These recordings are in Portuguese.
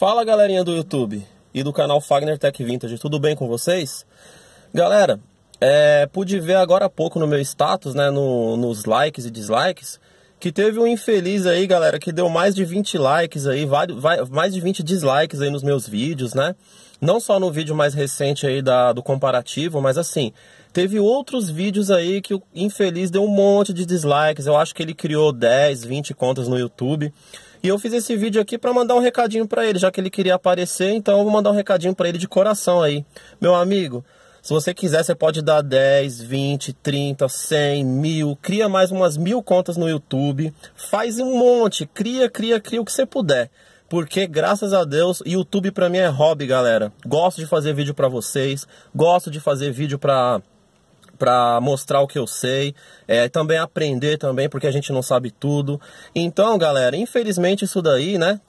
Fala galerinha do YouTube e do canal Fagner Tech Vintage, tudo bem com vocês? Galera, é, pude ver agora há pouco no meu status, né, no, nos likes e dislikes, que teve um infeliz aí, galera, que deu mais de 20 likes aí, vai, vai, mais de 20 dislikes aí nos meus vídeos, né? Não só no vídeo mais recente aí da, do comparativo, mas assim, teve outros vídeos aí que o infeliz deu um monte de dislikes, eu acho que ele criou 10, 20 contas no YouTube... E eu fiz esse vídeo aqui para mandar um recadinho para ele, já que ele queria aparecer, então eu vou mandar um recadinho para ele de coração aí. Meu amigo, se você quiser, você pode dar 10, 20, 30, 100, mil. Cria mais umas mil contas no YouTube. Faz um monte. Cria, cria, cria o que você puder. Porque graças a Deus, YouTube para mim é hobby, galera. Gosto de fazer vídeo para vocês. Gosto de fazer vídeo para para mostrar o que eu sei, é, também aprender também, porque a gente não sabe tudo. Então, galera, infelizmente isso daí, né?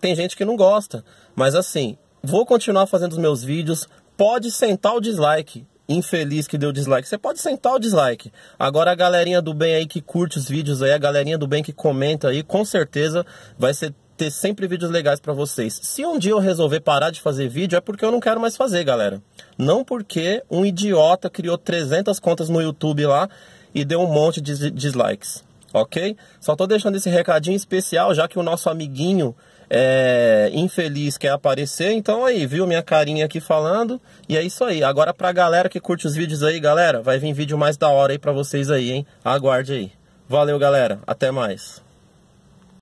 Tem gente que não gosta, mas assim, vou continuar fazendo os meus vídeos. Pode sentar o dislike, infeliz que deu dislike. Você pode sentar o dislike. Agora a galerinha do bem aí que curte os vídeos aí, a galerinha do bem que comenta aí, com certeza vai ser ter sempre vídeos legais para vocês. Se um dia eu resolver parar de fazer vídeo, é porque eu não quero mais fazer, galera. Não porque um idiota criou 300 contas no YouTube lá e deu um monte de dislikes, ok? Só tô deixando esse recadinho especial, já que o nosso amiguinho é, infeliz quer aparecer. Então aí, viu minha carinha aqui falando? E é isso aí. Agora pra galera que curte os vídeos aí, galera, vai vir vídeo mais da hora aí pra vocês aí, hein? Aguarde aí. Valeu, galera. Até mais.